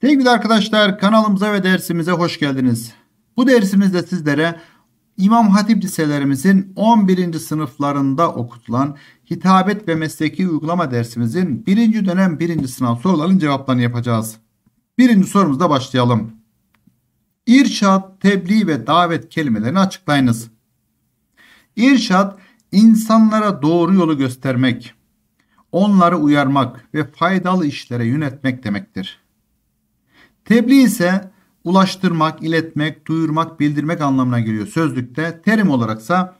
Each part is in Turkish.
Sevgili arkadaşlar kanalımıza ve dersimize hoş geldiniz. Bu dersimizde sizlere İmam Hatip liselerimizin 11. sınıflarında okutulan hitabet ve mesleki uygulama dersimizin 1. dönem 1. sınav sorularının cevaplarını yapacağız. 1. sorumuzda başlayalım. İrşat, tebliğ ve davet kelimelerini açıklayınız. İrşat insanlara doğru yolu göstermek, onları uyarmak ve faydalı işlere yönetmek demektir. Tebliğ ise ulaştırmak, iletmek, duyurmak, bildirmek anlamına geliyor sözlükte. Terim olaraksa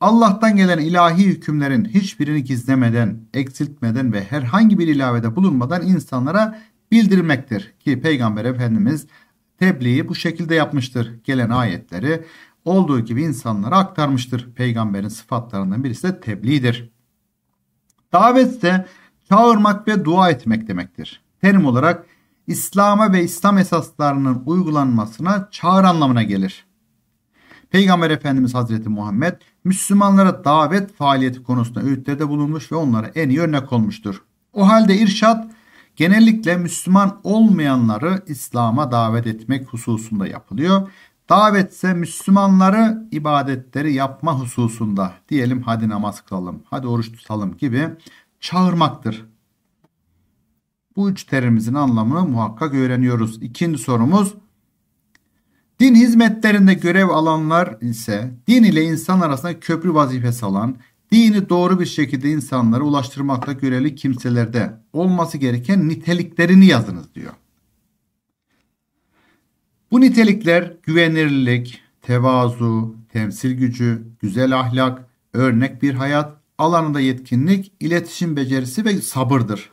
Allah'tan gelen ilahi hükümlerin hiçbirini gizlemeden, eksiltmeden ve herhangi bir ilavede bulunmadan insanlara bildirmektir. Ki Peygamber Efendimiz tebliği bu şekilde yapmıştır. Gelen ayetleri olduğu gibi insanlara aktarmıştır. Peygamberin sıfatlarından birisi de tebliğdir. Davet ise çağırmak ve dua etmek demektir. Terim olarak İslam'a ve İslam esaslarının uygulanmasına çağrı anlamına gelir. Peygamber Efendimiz Hazreti Muhammed Müslümanlara davet faaliyeti konusunda öğütlerde bulunmuş ve onlara en iyi örnek olmuştur. O halde irşat genellikle Müslüman olmayanları İslam'a davet etmek hususunda yapılıyor. Davetse Müslümanları ibadetleri yapma hususunda diyelim hadi namaz kılalım, hadi oruç tutalım gibi çağırmaktır. Bu üç terimizin anlamını muhakkak öğreniyoruz. İkinci sorumuz Din hizmetlerinde görev alanlar ise din ile insan arasında köprü vazifesi alan, dini doğru bir şekilde insanlara ulaştırmakta görevli kimselerde olması gereken niteliklerini yazınız diyor. Bu nitelikler güvenirlik, tevazu, temsil gücü, güzel ahlak, örnek bir hayat, alanında yetkinlik, iletişim becerisi ve sabırdır.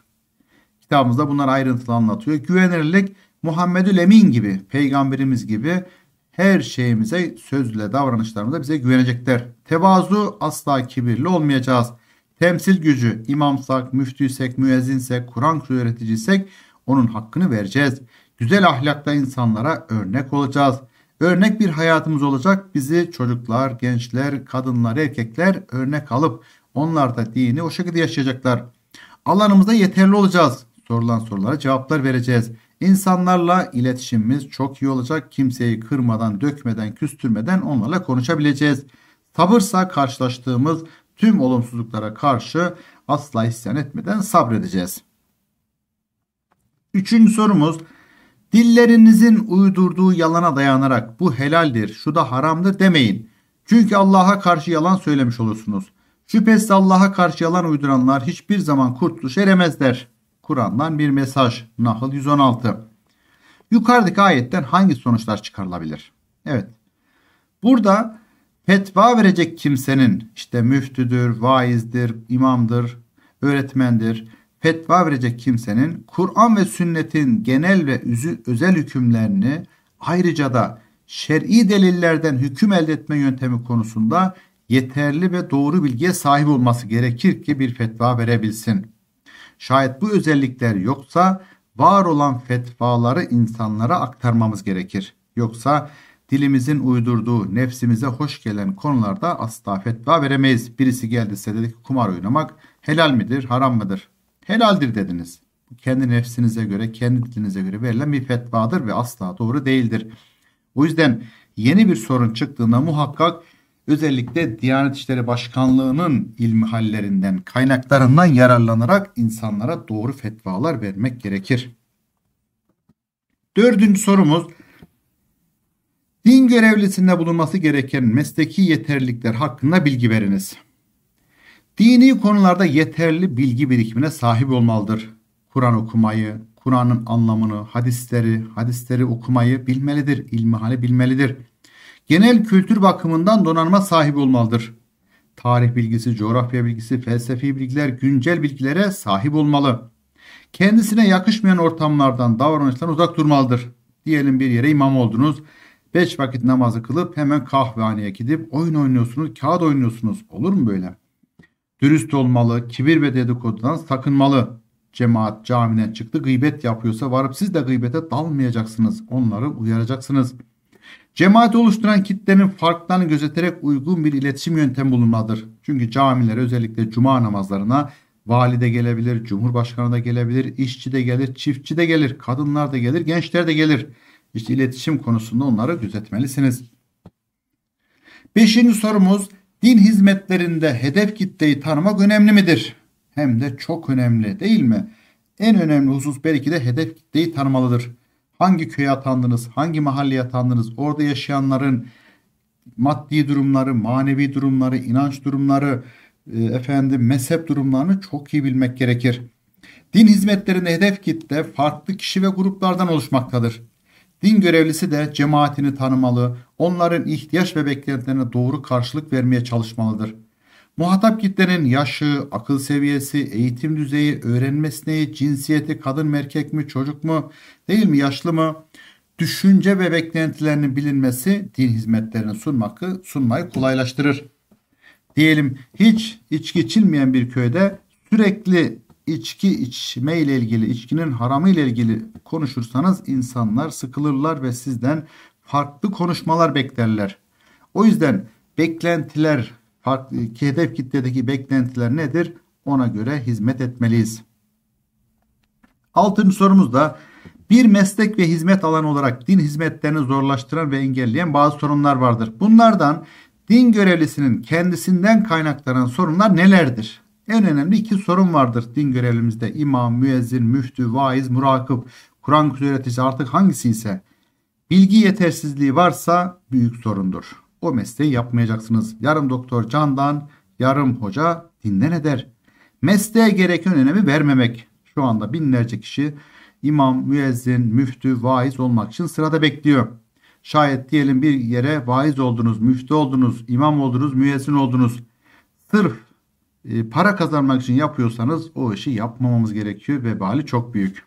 Kitabımızda bunlar ayrıntılı anlatıyor. Güvenirlik Muhammedül Emin gibi, peygamberimiz gibi her şeyimize sözle davranışlarımıza bize güvenecekler. Tevazu asla kibirli olmayacağız. Temsil gücü imamsak, müftüysek, müezzinsek, Kur'an öğreticiysek onun hakkını vereceğiz. Güzel ahlakta insanlara örnek olacağız. Örnek bir hayatımız olacak. Bizi çocuklar, gençler, kadınlar, erkekler örnek alıp onlar da dini o şekilde yaşayacaklar. Alanımızda yeterli olacağız sorulan sorulara cevaplar vereceğiz. İnsanlarla iletişimimiz çok iyi olacak. Kimseyi kırmadan, dökmeden, küstürmeden onlarla konuşabileceğiz. Sabırsa karşılaştığımız tüm olumsuzluklara karşı asla isyan etmeden sabredeceğiz. Üçüncü sorumuz. Dillerinizin uydurduğu yalana dayanarak bu helaldir, şu da haramdır demeyin. Çünkü Allah'a karşı yalan söylemiş olursunuz. Şüphesiz Allah'a karşı yalan uyduranlar hiçbir zaman kurtuluş eremezler. Kur'an'dan bir mesaj. Nahl 116. Yukarıdaki ayetten hangi sonuçlar çıkarılabilir? Evet. Burada fetva verecek kimsenin işte müftüdür, vaizdir, imamdır, öğretmendir. Fetva verecek kimsenin Kur'an ve sünnetin genel ve özel hükümlerini ayrıca da şer'i delillerden hüküm elde etme yöntemi konusunda yeterli ve doğru bilgiye sahip olması gerekir ki bir fetva verebilsin. Şayet bu özellikler yoksa var olan fetvaları insanlara aktarmamız gerekir. Yoksa dilimizin uydurduğu, nefsimize hoş gelen konularda asla fetva veremeyiz. Birisi geldi size ki kumar oynamak helal midir, haram mıdır? Helaldir dediniz. Kendi nefsinize göre, kendi dilinize göre verilen bir fetvadır ve asla doğru değildir. O yüzden yeni bir sorun çıktığında muhakkak özellikle Diyanet İşleri Başkanlığı'nın ilmi hallerinden, kaynaklarından yararlanarak insanlara doğru fetvalar vermek gerekir. Dördüncü sorumuz, din görevlisinde bulunması gereken mesleki yeterlilikler hakkında bilgi veriniz. Dini konularda yeterli bilgi birikimine sahip olmalıdır. Kur'an okumayı, Kur'an'ın anlamını, hadisleri, hadisleri okumayı bilmelidir, ilmihali bilmelidir genel kültür bakımından donanıma sahip olmalıdır. Tarih bilgisi, coğrafya bilgisi, felsefi bilgiler, güncel bilgilere sahip olmalı. Kendisine yakışmayan ortamlardan, davranışlardan uzak durmalıdır. Diyelim bir yere imam oldunuz. beş vakit namazı kılıp hemen kahvehaneye gidip oyun oynuyorsunuz, kağıt oynuyorsunuz. Olur mu böyle? Dürüst olmalı, kibir ve dedikodudan sakınmalı. Cemaat camiden çıktı gıybet yapıyorsa varıp siz de gıybete dalmayacaksınız. Onları uyaracaksınız.'' Cemaati oluşturan kitlenin farklarını gözeterek uygun bir iletişim yöntemi bulunmalıdır. Çünkü camilere özellikle cuma namazlarına vali de gelebilir, cumhurbaşkanı da gelebilir, işçi de gelir, çiftçi de gelir, kadınlar da gelir, gençler de gelir. İşte iletişim konusunda onları gözetmelisiniz. Beşinci sorumuz din hizmetlerinde hedef kitleyi tanımak önemli midir? Hem de çok önemli değil mi? En önemli husus belki de hedef kitleyi tanımalıdır hangi köye atandınız, hangi mahalleye atandınız, orada yaşayanların maddi durumları, manevi durumları, inanç durumları, e, efendim mezhep durumlarını çok iyi bilmek gerekir. Din hizmetlerinde hedef kitle farklı kişi ve gruplardan oluşmaktadır. Din görevlisi de cemaatini tanımalı, onların ihtiyaç ve beklentilerine doğru karşılık vermeye çalışmalıdır.'' Muhatap kitlenin yaşı, akıl seviyesi, eğitim düzeyi, öğrenme sineği, cinsiyeti, kadın mı erkek mi, çocuk mu, değil mi, yaşlı mı, düşünce ve beklentilerinin bilinmesi din hizmetlerini sunmakı, sunmayı kolaylaştırır. Diyelim hiç içki içilmeyen bir köyde sürekli içki içme ile ilgili, içkinin haramı ile ilgili konuşursanız insanlar sıkılırlar ve sizden farklı konuşmalar beklerler. O yüzden beklentiler farklı hedef kitledeki beklentiler nedir? Ona göre hizmet etmeliyiz. Altıncı sorumuz da bir meslek ve hizmet alanı olarak din hizmetlerini zorlaştıran ve engelleyen bazı sorunlar vardır. Bunlardan din görevlisinin kendisinden kaynaklanan sorunlar nelerdir? En önemli iki sorun vardır din görevlimizde. imam, müezzin, müftü, vaiz, murakip, Kur'an öğreticisi artık hangisi ise bilgi yetersizliği varsa büyük sorundur o mesleği yapmayacaksınız. Yarım doktor candan, yarım hoca dinden eder. Mesleğe gereken önemi vermemek. Şu anda binlerce kişi imam, müezzin, müftü, vaiz olmak için sırada bekliyor. Şayet diyelim bir yere vaiz oldunuz, müftü oldunuz, imam oldunuz, müezzin oldunuz. Sırf e, para kazanmak için yapıyorsanız o işi yapmamamız gerekiyor. Vebali çok büyük.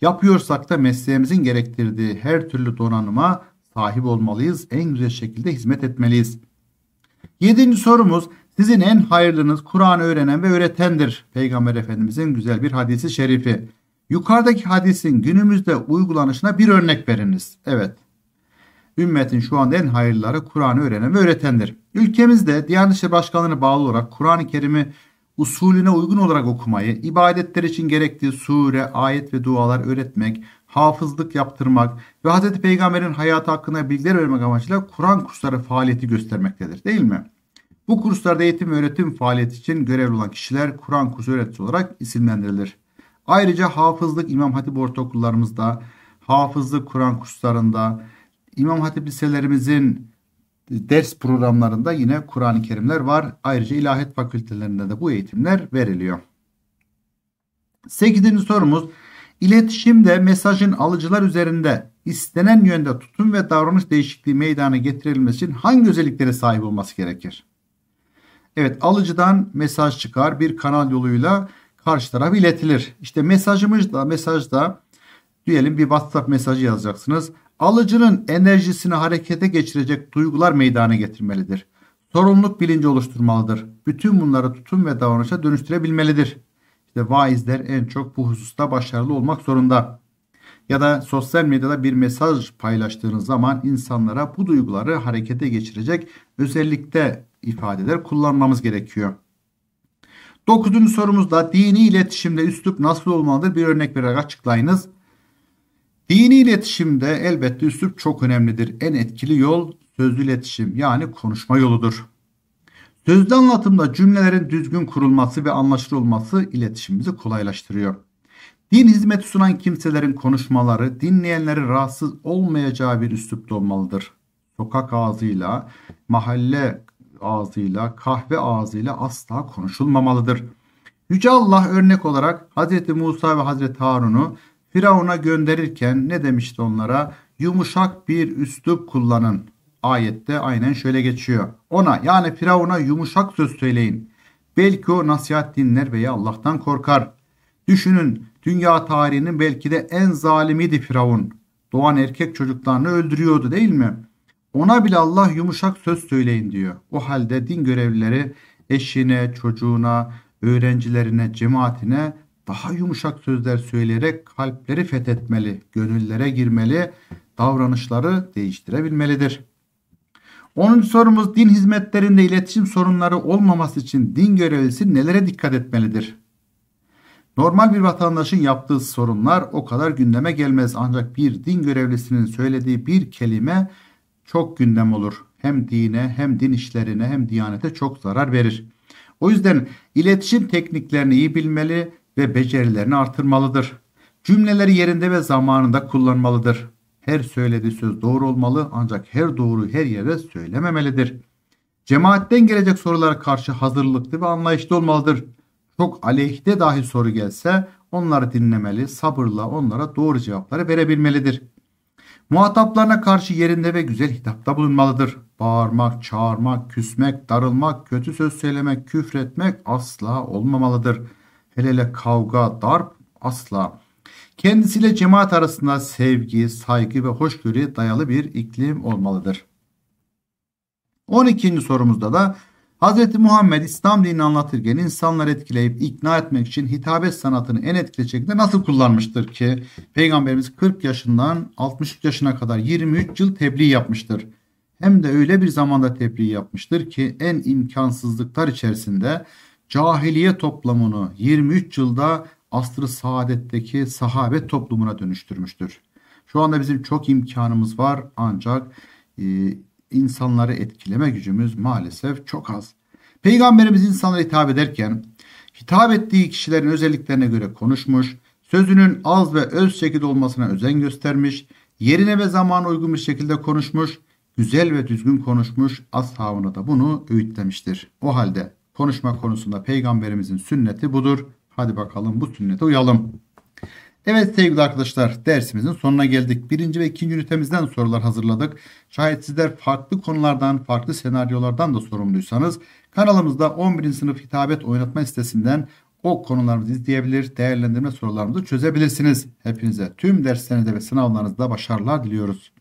Yapıyorsak da mesleğimizin gerektirdiği her türlü donanıma sahip olmalıyız. En güzel şekilde hizmet etmeliyiz. Yedinci sorumuz sizin en hayırlınız Kur'an öğrenen ve öğretendir. Peygamber Efendimizin güzel bir hadisi şerifi. Yukarıdaki hadisin günümüzde uygulanışına bir örnek veriniz. Evet. Ümmetin şu anda en hayırlıları Kur'an'ı öğrenen ve öğretendir. Ülkemizde Diyanet İşleri Başkanlığı'na bağlı olarak Kur'an-ı Kerim'i usulüne uygun olarak okumayı, ibadetler için gerektiği sure, ayet ve dualar öğretmek, hafızlık yaptırmak ve Hz. Peygamber'in hayatı hakkında bilgiler vermek amacıyla Kur'an kursları faaliyeti göstermektedir değil mi? Bu kurslarda eğitim ve öğretim faaliyeti için görevli olan kişiler Kur'an kursu öğreticisi olarak isimlendirilir. Ayrıca hafızlık İmam Hatip ortaokullarımızda, hafızlık Kur'an kurslarında, İmam Hatip liselerimizin ders programlarında yine Kur'an-ı Kerimler var. Ayrıca ilahiyat fakültelerinde de bu eğitimler veriliyor. 8. sorumuz İletişimde mesajın alıcılar üzerinde istenen yönde tutum ve davranış değişikliği meydana getirilmesi için hangi özelliklere sahip olması gerekir? Evet alıcıdan mesaj çıkar bir kanal yoluyla karşı taraf iletilir. İşte mesajımız da mesajda diyelim bir WhatsApp mesajı yazacaksınız. Alıcının enerjisini harekete geçirecek duygular meydana getirmelidir. Sorumluluk bilinci oluşturmalıdır. Bütün bunları tutum ve davranışa dönüştürebilmelidir. İşte vaizler en çok bu hususta başarılı olmak zorunda. Ya da sosyal medyada bir mesaj paylaştığınız zaman insanlara bu duyguları harekete geçirecek özellikle ifadeler kullanmamız gerekiyor. Dokuzuncu sorumuzda dini iletişimde üslup nasıl olmalıdır? Bir örnek vererek açıklayınız. Dini iletişimde elbette üslup çok önemlidir. En etkili yol sözlü iletişim yani konuşma yoludur. Sözlü anlatımda cümlelerin düzgün kurulması ve anlaşılması iletişimimizi kolaylaştırıyor. Din hizmeti sunan kimselerin konuşmaları dinleyenleri rahatsız olmayacağı bir üslupta olmalıdır. Sokak ağzıyla, mahalle ağzıyla, kahve ağzıyla asla konuşulmamalıdır. Yüce Allah örnek olarak Hz. Musa ve Hz. Harun'u Firavun'a gönderirken ne demişti onlara? Yumuşak bir üslup kullanın. Ayette aynen şöyle geçiyor. Ona yani Firavun'a yumuşak söz söyleyin. Belki o nasihat dinler veya Allah'tan korkar. Düşünün dünya tarihinin belki de en zalimiydi Firavun. Doğan erkek çocuklarını öldürüyordu değil mi? Ona bile Allah yumuşak söz söyleyin diyor. O halde din görevlileri eşine, çocuğuna, öğrencilerine, cemaatine daha yumuşak sözler söyleyerek kalpleri fethetmeli, gönüllere girmeli, davranışları değiştirebilmelidir. 10. sorumuz din hizmetlerinde iletişim sorunları olmaması için din görevlisi nelere dikkat etmelidir? Normal bir vatandaşın yaptığı sorunlar o kadar gündeme gelmez ancak bir din görevlisinin söylediği bir kelime çok gündem olur. Hem dine hem din işlerine hem diyanete çok zarar verir. O yüzden iletişim tekniklerini iyi bilmeli ve becerilerini artırmalıdır. Cümleleri yerinde ve zamanında kullanmalıdır. Her söylediği söz doğru olmalı ancak her doğruyu her yere söylememelidir. Cemaatten gelecek sorulara karşı hazırlıklı ve anlayışlı olmalıdır. Çok aleyhte dahi soru gelse onları dinlemeli, sabırla onlara doğru cevapları verebilmelidir. Muhataplarına karşı yerinde ve güzel hitapta bulunmalıdır. Bağırmak, çağırmak, küsmek, darılmak, kötü söz söylemek, küfretmek asla olmamalıdır. Hele hele kavga, darp asla. Kendisiyle cemaat arasında sevgi, saygı ve hoşgörüye dayalı bir iklim olmalıdır. 12. sorumuzda da Hz. Muhammed İslam dinini anlatırken insanları etkileyip ikna etmek için hitabet sanatını en etkili şekilde nasıl kullanmıştır ki Peygamberimiz 40 yaşından 60 yaşına kadar 23 yıl tebliğ yapmıştır. Hem de öyle bir zamanda tebliğ yapmıştır ki en imkansızlıklar içerisinde cahiliye toplamını 23 yılda Asrı saadetteki sahabe toplumuna dönüştürmüştür. Şu anda bizim çok imkanımız var ancak e, insanları etkileme gücümüz maalesef çok az. Peygamberimiz insanlara hitap ederken hitap ettiği kişilerin özelliklerine göre konuşmuş, sözünün az ve öz şekilde olmasına özen göstermiş, yerine ve zamana uygun bir şekilde konuşmuş, güzel ve düzgün konuşmuş, ashabına da bunu öğütlemiştir. O halde konuşma konusunda peygamberimizin sünneti budur. Hadi bakalım bu sünnete uyalım. Evet sevgili arkadaşlar dersimizin sonuna geldik. Birinci ve ikinci ünitemizden sorular hazırladık. Şayet sizler farklı konulardan, farklı senaryolardan da sorumluysanız kanalımızda 11. sınıf hitabet oynatma sitesinden o konularımızı izleyebilir, değerlendirme sorularımızı çözebilirsiniz. Hepinize tüm derslerinizde ve sınavlarınızda başarılar diliyoruz.